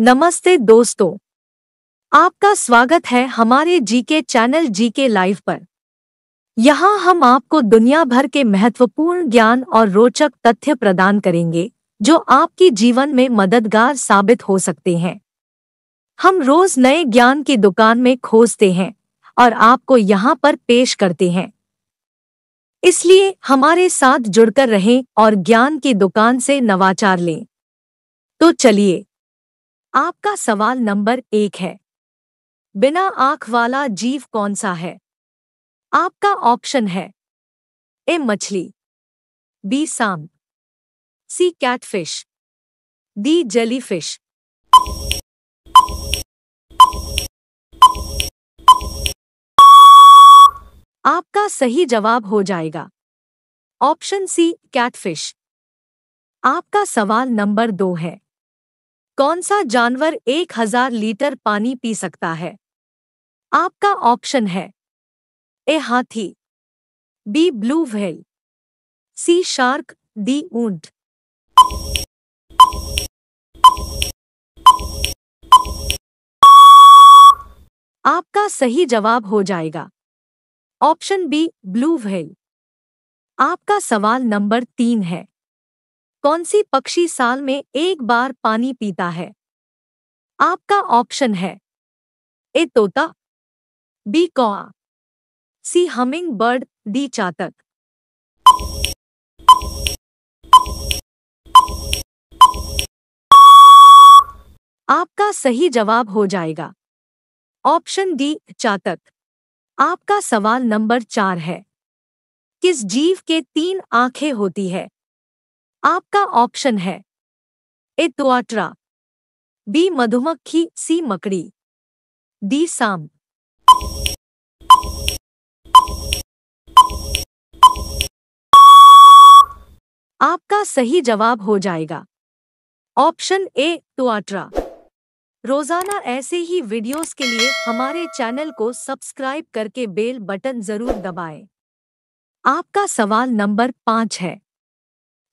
नमस्ते दोस्तों आपका स्वागत है हमारे जीके चैनल जीके लाइव पर यहाँ हम आपको दुनिया भर के महत्वपूर्ण ज्ञान और रोचक तथ्य प्रदान करेंगे जो आपकी जीवन में मददगार साबित हो सकते हैं हम रोज नए ज्ञान की दुकान में खोजते हैं और आपको यहां पर पेश करते हैं इसलिए हमारे साथ जुड़कर रहें और ज्ञान की दुकान से नवाचार लें तो चलिए आपका सवाल नंबर एक है बिना आंख वाला जीव कौन सा है आपका ऑप्शन है ए मछली बी सांप सी कैटफिश डी जेलीफिश आपका सही जवाब हो जाएगा ऑप्शन सी कैटफिश आपका सवाल नंबर दो है कौन सा जानवर एक हजार लीटर पानी पी सकता है आपका ऑप्शन है ए हाथी B blue whale C shark D ऊंट आपका सही जवाब हो जाएगा ऑप्शन बी ब्लू व्हेल आपका सवाल नंबर तीन है कौन सी पक्षी साल में एक बार पानी पीता है आपका ऑप्शन है ए तोता बी कौआ सी हमिंग बर्ड डी चातक आपका सही जवाब हो जाएगा ऑप्शन डी चातक आपका सवाल नंबर चार है किस जीव के तीन आंखें होती है आपका ऑप्शन है ए तुआट्रा बी मधुमक्खी सी मकड़ी डी साम आपका सही जवाब हो जाएगा ऑप्शन ए तुआट्रा रोजाना ऐसे ही वीडियोस के लिए हमारे चैनल को सब्सक्राइब करके बेल बटन जरूर दबाएं। आपका सवाल नंबर पांच है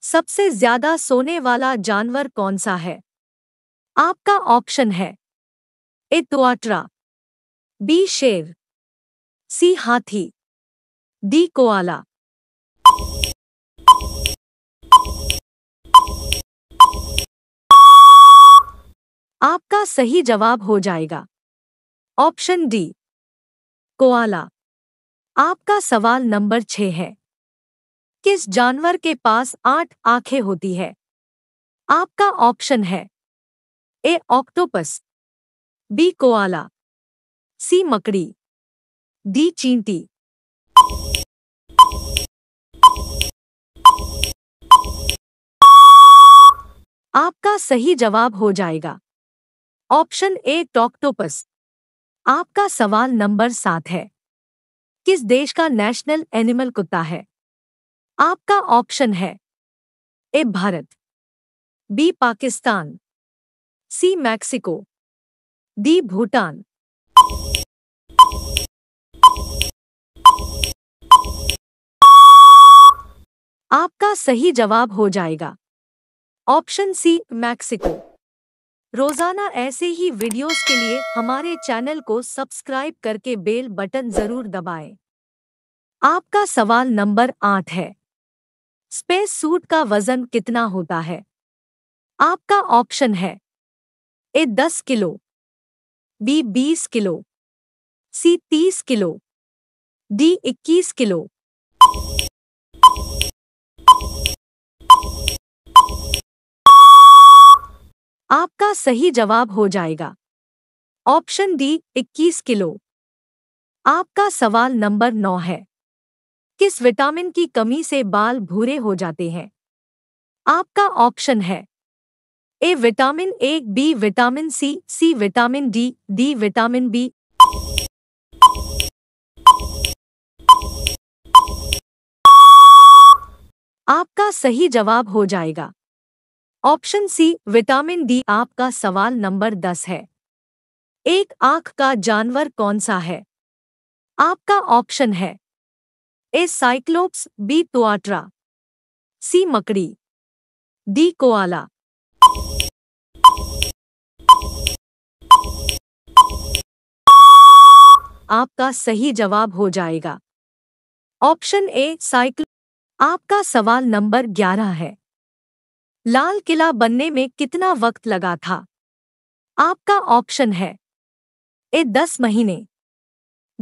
सबसे ज्यादा सोने वाला जानवर कौन सा है आपका ऑप्शन है ए तुआट्रा बी शेर सी हाथी डी कोआला आपका सही जवाब हो जाएगा ऑप्शन डी कोआला आपका सवाल नंबर छह है किस जानवर के पास आठ आंखें होती है आपका ऑप्शन है ए ऑक्टोपस बी कोआला सी मकड़ी डी चींटी आपका सही जवाब हो जाएगा ऑप्शन ए टॉक्टोपस आपका सवाल नंबर सात है किस देश का नेशनल एनिमल कुत्ता है आपका ऑप्शन है A Bharat B Pakistan C Mexico D Bhutan आपका सही जवाब हो जाएगा ऑप्शन सी मैक्सिको रोजाना ऐसे ही वीडियोस के लिए हमारे चैनल को सब्सक्राइब करके बेल बटन जरूर दबाएं। आपका सवाल नंबर आठ है स्पेस सूट का वजन कितना होता है आपका ऑप्शन है ए दस किलो बी बीस किलो सी तीस किलो डी इक्कीस किलो आपका सही जवाब हो जाएगा ऑप्शन डी इक्कीस किलो आपका सवाल नंबर नौ है किस विटामिन की कमी से बाल भूरे हो जाते हैं आपका ऑप्शन है A vitamin A B vitamin C C vitamin D D vitamin B आपका सही जवाब हो जाएगा ऑप्शन सी विटामिन डी आपका सवाल नंबर दस है एक आंख का जानवर कौन सा है आपका ऑप्शन है ए साइक्लोप्स बी टोआट्रा सी मकड़ी डी कोआला आपका सही जवाब हो जाएगा ऑप्शन ए साइक्लो आपका सवाल नंबर ग्यारह है लाल किला बनने में कितना वक्त लगा था आपका ऑप्शन है ए दस महीने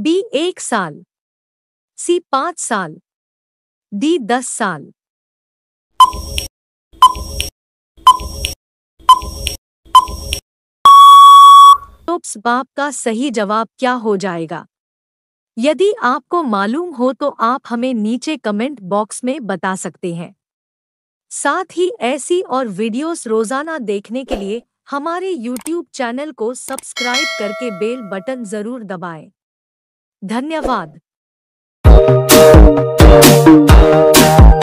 बी एक साल सी पांच साल डी दस साल टोप्स बाप का सही जवाब क्या हो जाएगा यदि आपको मालूम हो तो आप हमें नीचे कमेंट बॉक्स में बता सकते हैं साथ ही ऐसी और वीडियोस रोजाना देखने के लिए हमारे YouTube चैनल को सब्सक्राइब करके बेल बटन जरूर दबाएं। धन्यवाद Thank you.